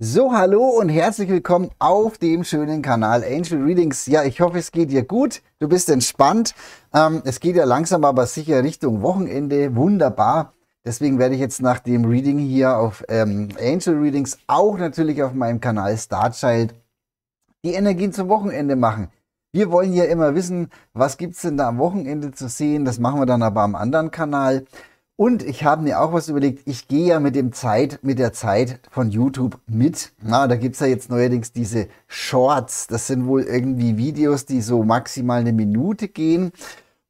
So, hallo und herzlich willkommen auf dem schönen Kanal Angel Readings. Ja, ich hoffe, es geht dir gut. Du bist entspannt. Ähm, es geht ja langsam, aber sicher Richtung Wochenende. Wunderbar. Deswegen werde ich jetzt nach dem Reading hier auf ähm, Angel Readings auch natürlich auf meinem Kanal Starchild die Energien zum Wochenende machen. Wir wollen ja immer wissen, was gibt es denn da am Wochenende zu sehen. Das machen wir dann aber am anderen Kanal. Und ich habe mir auch was überlegt, ich gehe ja mit dem Zeit, mit der Zeit von YouTube mit. Na, da gibt's ja jetzt neuerdings diese Shorts. Das sind wohl irgendwie Videos, die so maximal eine Minute gehen.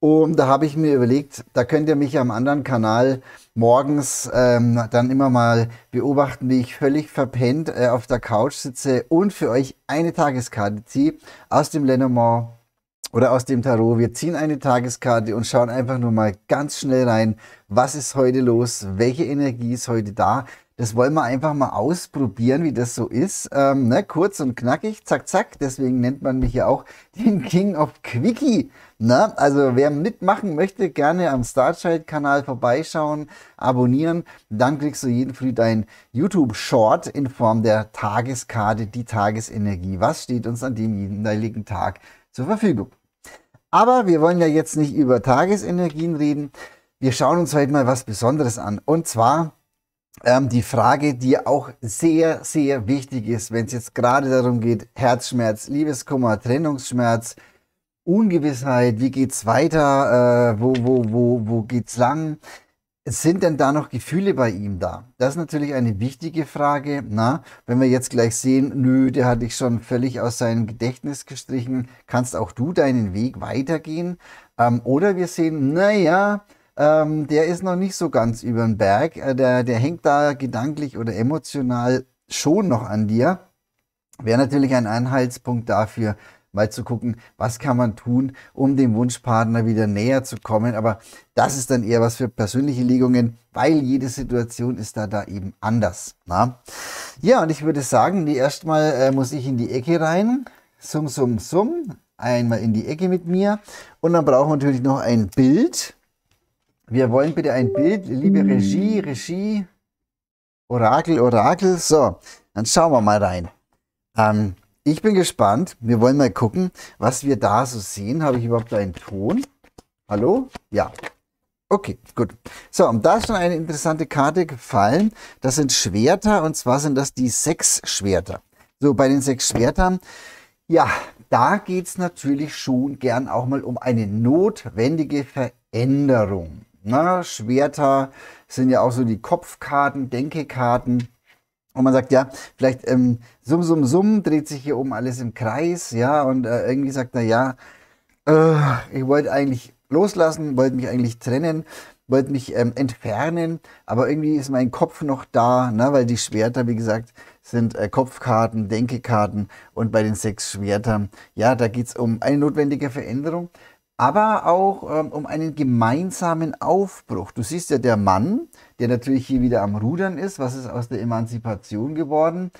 Und da habe ich mir überlegt, da könnt ihr mich am anderen Kanal morgens ähm, dann immer mal beobachten, wie ich völlig verpennt äh, auf der Couch sitze und für euch eine Tageskarte ziehe aus dem Lenormand oder aus dem Tarot. Wir ziehen eine Tageskarte und schauen einfach nur mal ganz schnell rein, was ist heute los, welche Energie ist heute da. Das wollen wir einfach mal ausprobieren, wie das so ist. Ähm, ne, kurz und knackig, zack, zack. Deswegen nennt man mich ja auch den King of Quickie. Ne? Also wer mitmachen möchte, gerne am Starchild-Kanal vorbeischauen, abonnieren. Dann kriegst du jeden Früh dein YouTube-Short in Form der Tageskarte, die Tagesenergie. Was steht uns an dem jeweiligen Tag zur Verfügung? Aber wir wollen ja jetzt nicht über Tagesenergien reden. Wir schauen uns heute mal was Besonderes an. Und zwar ähm, die Frage, die auch sehr, sehr wichtig ist, wenn es jetzt gerade darum geht, Herzschmerz, Liebeskummer, Trennungsschmerz, Ungewissheit, wie geht's weiter, äh, wo, wo, wo, wo geht's lang? sind denn da noch Gefühle bei ihm da? Das ist natürlich eine wichtige Frage. Na, wenn wir jetzt gleich sehen, nö, der hat dich schon völlig aus seinem Gedächtnis gestrichen, kannst auch du deinen Weg weitergehen? Ähm, oder wir sehen, naja, ähm, der ist noch nicht so ganz über den Berg, äh, der, der hängt da gedanklich oder emotional schon noch an dir. Wäre natürlich ein Anhaltspunkt dafür, mal zu gucken, was kann man tun, um dem Wunschpartner wieder näher zu kommen. Aber das ist dann eher was für persönliche Legungen, weil jede Situation ist da da eben anders. Na? Ja, und ich würde sagen, die erstmal äh, muss ich in die Ecke rein. Summ, summ, summ. Einmal in die Ecke mit mir. Und dann brauchen wir natürlich noch ein Bild. Wir wollen bitte ein Bild, liebe Regie, Regie, Orakel, Orakel. So, dann schauen wir mal rein. Ähm, ich bin gespannt. Wir wollen mal gucken, was wir da so sehen. Habe ich überhaupt einen Ton? Hallo? Ja. Okay, gut. So, und da ist schon eine interessante Karte gefallen. Das sind Schwerter und zwar sind das die sechs Schwerter. So, bei den sechs Schwertern, ja, da geht es natürlich schon gern auch mal um eine notwendige Veränderung. Na, Schwerter sind ja auch so die Kopfkarten, Denkekarten. Und man sagt, ja, vielleicht ähm, summ, summ, sum, dreht sich hier oben alles im Kreis, ja, und äh, irgendwie sagt er, ja, äh, ich wollte eigentlich loslassen, wollte mich eigentlich trennen, wollte mich ähm, entfernen, aber irgendwie ist mein Kopf noch da, ne, weil die Schwerter, wie gesagt, sind äh, Kopfkarten, Denkekarten und bei den sechs Schwertern, ja, da geht es um eine notwendige Veränderung, aber auch ähm, um einen gemeinsamen Aufbruch. Du siehst ja, der Mann, der natürlich hier wieder am Rudern ist, was ist aus der Emanzipation geworden,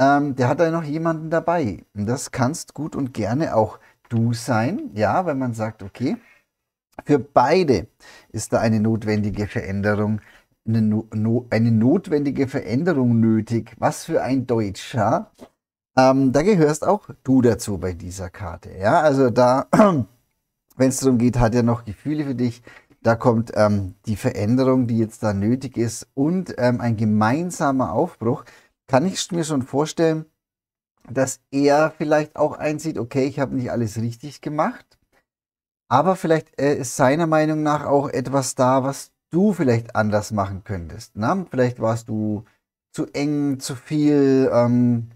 ähm, der hat da noch jemanden dabei. Und das kannst gut und gerne auch du sein, ja, wenn man sagt, okay, für beide ist da eine notwendige Veränderung, eine, no eine notwendige Veränderung nötig. Was für ein Deutscher. Ähm, da gehörst auch du dazu bei dieser Karte, ja, also da... wenn es darum geht, hat er noch Gefühle für dich. Da kommt ähm, die Veränderung, die jetzt da nötig ist und ähm, ein gemeinsamer Aufbruch. Kann ich mir schon vorstellen, dass er vielleicht auch einsieht, okay, ich habe nicht alles richtig gemacht, aber vielleicht äh, ist seiner Meinung nach auch etwas da, was du vielleicht anders machen könntest. Na? Ne? Vielleicht warst du zu eng, zu viel, ähm,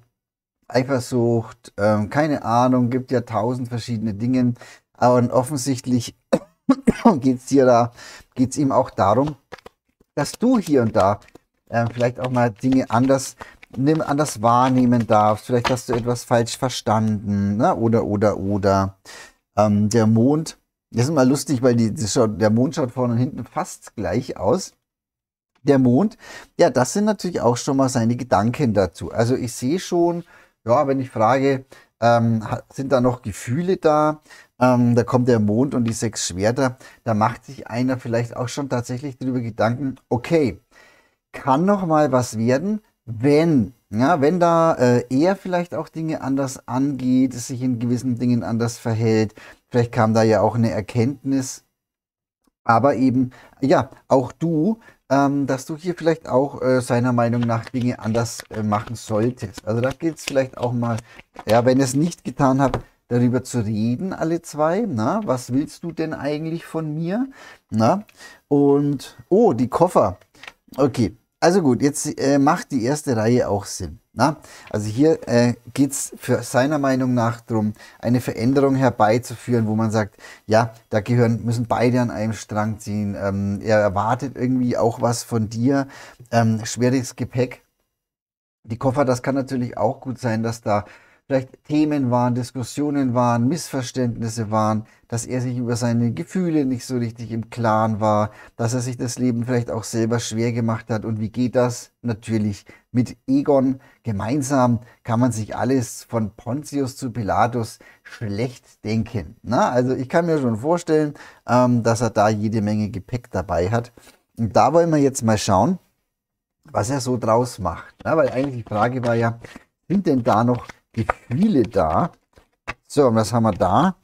Eifersucht, ähm, keine Ahnung, gibt ja tausend verschiedene Dinge, aber offensichtlich geht es da, geht ihm auch darum, dass du hier und da äh, vielleicht auch mal Dinge anders, nimm, anders wahrnehmen darfst. Vielleicht hast du etwas falsch verstanden, ne? oder, oder, oder. Ähm, der Mond, das ist immer lustig, weil die, schaut, der Mond schaut vorne und hinten fast gleich aus. Der Mond, ja, das sind natürlich auch schon mal seine Gedanken dazu. Also ich sehe schon, ja, wenn ich frage, ähm, sind da noch Gefühle da? ähm, da kommt der Mond und die sechs Schwerter, da macht sich einer vielleicht auch schon tatsächlich darüber Gedanken, okay, kann noch mal was werden, wenn, ja, wenn da äh, er vielleicht auch Dinge anders angeht, sich in gewissen Dingen anders verhält, vielleicht kam da ja auch eine Erkenntnis, aber eben, ja, auch du, ähm, dass du hier vielleicht auch äh, seiner Meinung nach Dinge anders äh, machen solltest. Also da geht es vielleicht auch mal, ja, wenn ihr es nicht getan habt, darüber zu reden, alle zwei. Na, was willst du denn eigentlich von mir? Na, und, oh, die Koffer. Okay, also gut, jetzt äh, macht die erste Reihe auch Sinn. Na, also hier äh, geht es für seiner Meinung nach darum, eine Veränderung herbeizuführen, wo man sagt, ja, da gehören, müssen beide an einem Strang ziehen. Ähm, er erwartet irgendwie auch was von dir, ähm, schweres Gepäck. Die Koffer, das kann natürlich auch gut sein, dass da vielleicht Themen waren, Diskussionen waren, Missverständnisse waren, dass er sich über seine Gefühle nicht so richtig im Klaren war, dass er sich das Leben vielleicht auch selber schwer gemacht hat. Und wie geht das? Natürlich mit Egon. Gemeinsam kann man sich alles von Pontius zu Pilatus schlecht denken. Na, also ich kann mir schon vorstellen, ähm, dass er da jede Menge Gepäck dabei hat. Und da wollen wir jetzt mal schauen, was er so draus macht. Na, weil eigentlich die Frage war ja, sind denn da noch Gefühle da. So, und was haben wir da?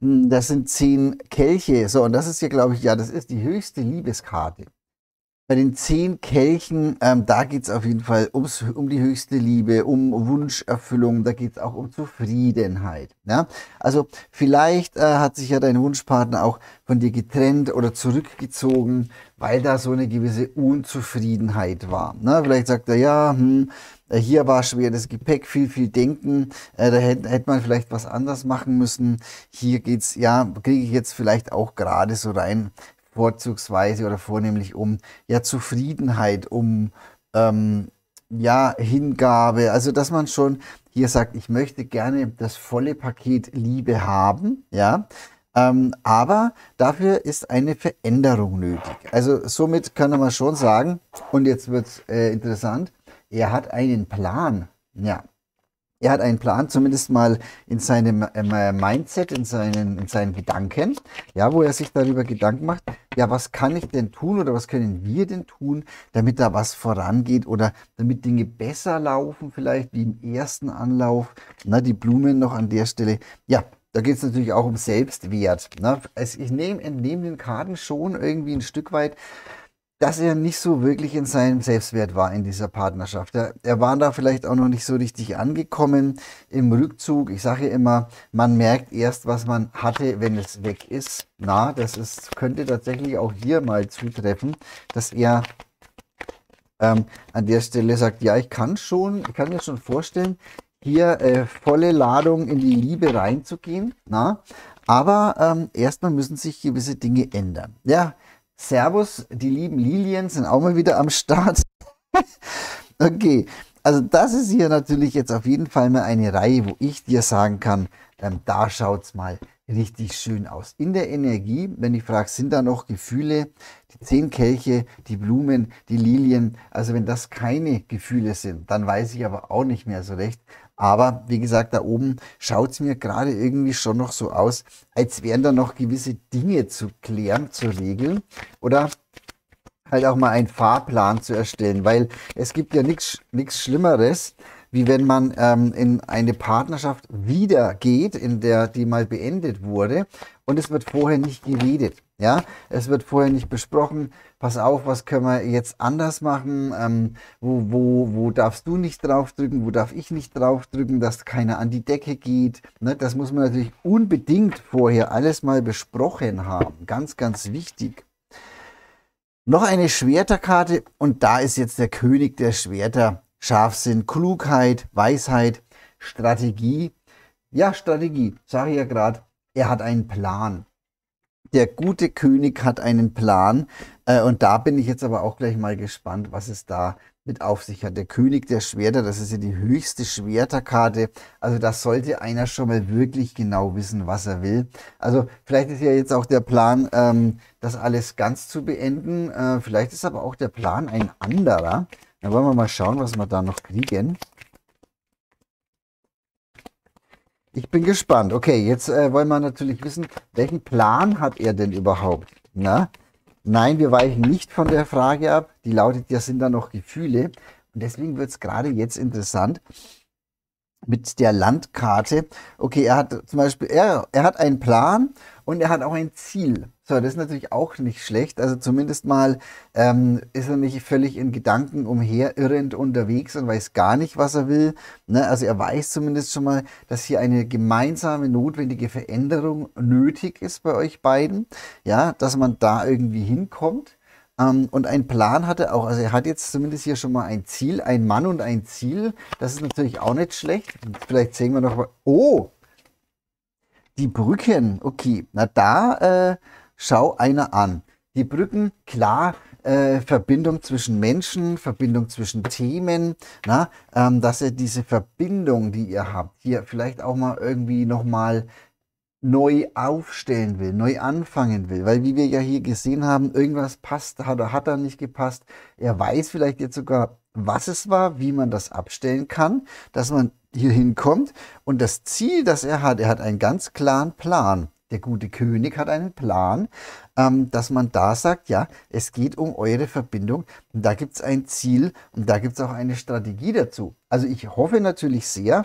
Hm, das sind zehn Kelche. So, und das ist hier, glaube ich, ja, das ist die höchste Liebeskarte bei den zehn Kelchen, ähm, da geht es auf jeden Fall ums, um die höchste Liebe, um Wunscherfüllung, da geht es auch um Zufriedenheit. Ne? Also vielleicht äh, hat sich ja dein Wunschpartner auch von dir getrennt oder zurückgezogen, weil da so eine gewisse Unzufriedenheit war. Ne? Vielleicht sagt er, ja, hm, äh, hier war schweres Gepäck, viel, viel Denken, äh, da hätte, hätte man vielleicht was anders machen müssen. Hier geht's, ja, kriege ich jetzt vielleicht auch gerade so rein, vorzugsweise oder vornehmlich um ja, Zufriedenheit, um ähm, ja, Hingabe. Also, dass man schon hier sagt, ich möchte gerne das volle Paket Liebe haben, ja. Ähm, aber dafür ist eine Veränderung nötig. Also somit kann man schon sagen, und jetzt wird es äh, interessant, er hat einen Plan. Ja, er hat einen Plan, zumindest mal in seinem äh, Mindset, in seinen, in seinen Gedanken, ja, wo er sich darüber Gedanken macht, ja, was kann ich denn tun oder was können wir denn tun, damit da was vorangeht oder damit Dinge besser laufen vielleicht wie im ersten Anlauf. Na, die Blumen noch an der Stelle. Ja, da geht es natürlich auch um Selbstwert. Ne? Also ich nehme, entnehme den Karten schon irgendwie ein Stück weit, dass er nicht so wirklich in seinem Selbstwert war in dieser Partnerschaft. Er, er war da vielleicht auch noch nicht so richtig angekommen im Rückzug. Ich sage immer, man merkt erst, was man hatte, wenn es weg ist. Na, das ist, könnte tatsächlich auch hier mal zutreffen, dass er ähm, an der Stelle sagt, ja, ich kann schon, ich kann mir schon vorstellen, hier äh, volle Ladung in die Liebe reinzugehen. Na? Aber ähm, erstmal müssen sich gewisse Dinge ändern. Ja, Servus, die lieben Lilien sind auch mal wieder am Start. okay, also das ist hier natürlich jetzt auf jeden Fall mal eine Reihe, wo ich dir sagen kann, ähm, da schaut's mal richtig schön aus. In der Energie, wenn ich frage, sind da noch Gefühle? Die zehn Kelche, die Blumen, die Lilien. Also wenn das keine Gefühle sind, dann weiß ich aber auch nicht mehr so recht, aber wie gesagt, da oben schaut es mir gerade irgendwie schon noch so aus, als wären da noch gewisse Dinge zu klären, zu regeln. Oder halt auch mal einen Fahrplan zu erstellen, weil es gibt ja nichts Schlimmeres, wie wenn man ähm, in eine Partnerschaft wieder geht, in der die mal beendet wurde, und es wird vorher nicht geredet. Ja, es wird vorher nicht besprochen. Pass auf, was können wir jetzt anders machen? Ähm, wo, wo, wo darfst du nicht draufdrücken? Wo darf ich nicht draufdrücken, dass keiner an die Decke geht? Ne, das muss man natürlich unbedingt vorher alles mal besprochen haben. Ganz, ganz wichtig. Noch eine Schwerterkarte und da ist jetzt der König der Schwerter. Scharfsinn, Klugheit, Weisheit, Strategie. Ja, Strategie, sage ich ja gerade er hat einen Plan. Der gute König hat einen Plan. Äh, und da bin ich jetzt aber auch gleich mal gespannt, was es da mit auf sich hat. Der König der Schwerter, das ist ja die höchste Schwerterkarte. Also das sollte einer schon mal wirklich genau wissen, was er will. Also vielleicht ist ja jetzt auch der Plan, ähm, das alles ganz zu beenden. Äh, vielleicht ist aber auch der Plan ein anderer. Dann wollen wir mal schauen, was wir da noch kriegen. Ich bin gespannt. Okay, jetzt äh, wollen wir natürlich wissen, welchen Plan hat er denn überhaupt? Na? Nein, wir weichen nicht von der Frage ab. Die lautet, ja, sind da noch Gefühle? Und deswegen wird es gerade jetzt interessant, mit der Landkarte. Okay, er hat zum Beispiel, er, er hat einen Plan und er hat auch ein Ziel. So, das ist natürlich auch nicht schlecht. Also zumindest mal ähm, ist er nicht völlig in Gedanken umherirrend unterwegs und weiß gar nicht, was er will. Ne? Also er weiß zumindest schon mal, dass hier eine gemeinsame notwendige Veränderung nötig ist bei euch beiden. Ja, dass man da irgendwie hinkommt. Ähm, und einen Plan hatte auch. Also er hat jetzt zumindest hier schon mal ein Ziel, ein Mann und ein Ziel. Das ist natürlich auch nicht schlecht. Vielleicht sehen wir noch mal. Oh! Die Brücken. Okay, na da äh, schau einer an. Die Brücken, klar, äh, Verbindung zwischen Menschen, Verbindung zwischen Themen, na, ähm, dass ihr diese Verbindung, die ihr habt, hier vielleicht auch mal irgendwie nochmal neu aufstellen will, neu anfangen will. Weil wie wir ja hier gesehen haben, irgendwas passt, hat er, hat er nicht gepasst. Er weiß vielleicht jetzt sogar, was es war, wie man das abstellen kann, dass man hier hinkommt. Und das Ziel, das er hat, er hat einen ganz klaren Plan. Der gute König hat einen Plan, ähm, dass man da sagt, ja, es geht um eure Verbindung. Und da gibt es ein Ziel und da gibt es auch eine Strategie dazu. Also ich hoffe natürlich sehr,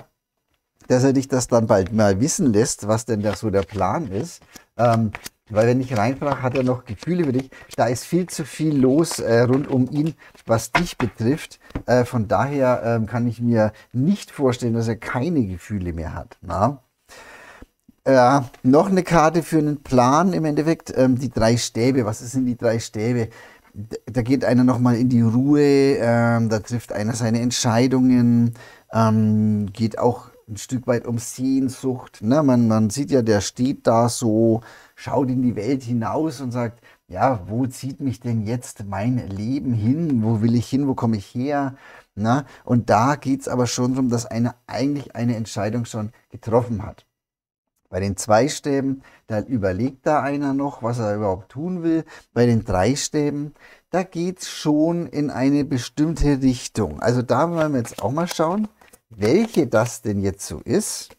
dass er dich das dann bald mal wissen lässt, was denn da so der Plan ist. Ähm, weil wenn ich reinfrage, hat er noch Gefühle für dich. Da ist viel zu viel los äh, rund um ihn, was dich betrifft. Äh, von daher ähm, kann ich mir nicht vorstellen, dass er keine Gefühle mehr hat. Na? Äh, noch eine Karte für einen Plan im Endeffekt. Ähm, die drei Stäbe. Was sind die drei Stäbe? Da geht einer nochmal in die Ruhe, ähm, da trifft einer seine Entscheidungen, ähm, geht auch ein Stück weit um Sehnsucht. Ne? Man, man sieht ja, der steht da so, schaut in die Welt hinaus und sagt, ja, wo zieht mich denn jetzt mein Leben hin? Wo will ich hin? Wo komme ich her? Na? Ne? Und da geht es aber schon darum, dass einer eigentlich eine Entscheidung schon getroffen hat. Bei den zwei Stäben, da überlegt da einer noch, was er überhaupt tun will. Bei den drei Stäben, da geht es schon in eine bestimmte Richtung. Also da wollen wir jetzt auch mal schauen welche das denn jetzt so ist.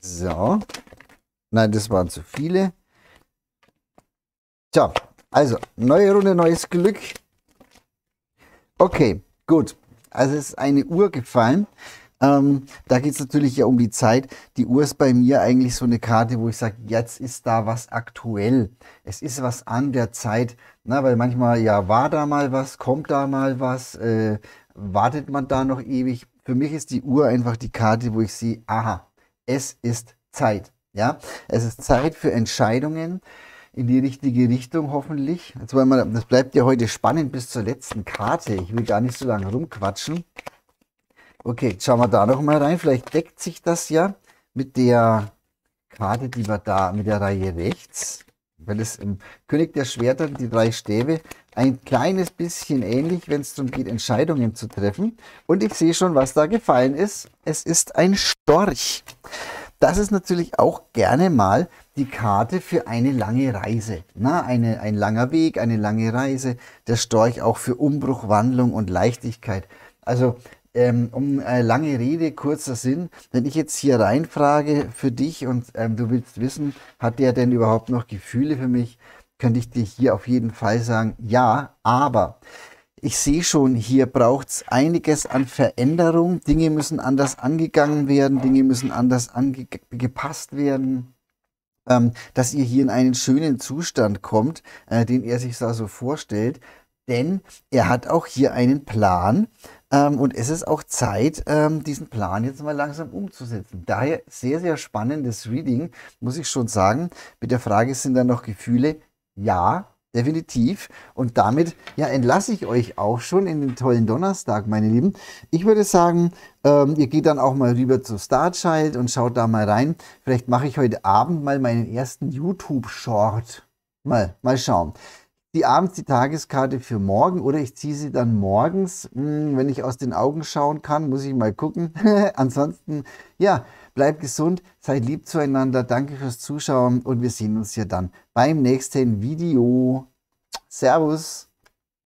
So. Nein, das waren zu viele. Tja, also, neue Runde, neues Glück. Okay, gut. Also es ist eine Uhr gefallen. Ähm, da geht es natürlich ja um die Zeit. Die Uhr ist bei mir eigentlich so eine Karte, wo ich sage, jetzt ist da was aktuell. Es ist was an der Zeit. Na, weil manchmal, ja, war da mal was, kommt da mal was, äh, wartet man da noch ewig. Für mich ist die Uhr einfach die Karte, wo ich sehe, aha, es ist Zeit. Ja, es ist Zeit für Entscheidungen in die richtige Richtung hoffentlich. Jetzt wollen wir, das bleibt ja heute spannend bis zur letzten Karte. Ich will gar nicht so lange rumquatschen. Okay, jetzt schauen wir da nochmal rein. Vielleicht deckt sich das ja mit der Karte, die wir da mit der Reihe rechts weil es im König der Schwerter, die drei Stäbe, ein kleines bisschen ähnlich, wenn es darum geht, Entscheidungen zu treffen. Und ich sehe schon, was da gefallen ist. Es ist ein Storch. Das ist natürlich auch gerne mal die Karte für eine lange Reise. Na, eine, ein langer Weg, eine lange Reise. Der Storch auch für Umbruch, Wandlung und Leichtigkeit. Also ähm, um äh, lange Rede, kurzer Sinn, wenn ich jetzt hier reinfrage für dich und ähm, du willst wissen, hat der denn überhaupt noch Gefühle für mich, könnte ich dir hier auf jeden Fall sagen, ja, aber ich sehe schon, hier braucht es einiges an Veränderung. Dinge müssen anders angegangen werden, Dinge müssen anders angepasst werden. Ähm, dass ihr hier in einen schönen Zustand kommt, äh, den er sich da so vorstellt, denn er hat auch hier einen Plan ähm, und es ist auch Zeit, ähm, diesen Plan jetzt mal langsam umzusetzen. Daher sehr, sehr spannendes Reading, muss ich schon sagen. Mit der Frage, sind da noch Gefühle? Ja, definitiv. Und damit ja, entlasse ich euch auch schon in den tollen Donnerstag, meine Lieben. Ich würde sagen, ähm, ihr geht dann auch mal rüber zu Starchild und schaut da mal rein. Vielleicht mache ich heute Abend mal meinen ersten YouTube-Short. Mal, mal schauen die abends die Tageskarte für morgen oder ich ziehe sie dann morgens, hm, wenn ich aus den Augen schauen kann, muss ich mal gucken. Ansonsten, ja, bleibt gesund, seid lieb zueinander, danke fürs Zuschauen und wir sehen uns hier dann beim nächsten Video. Servus!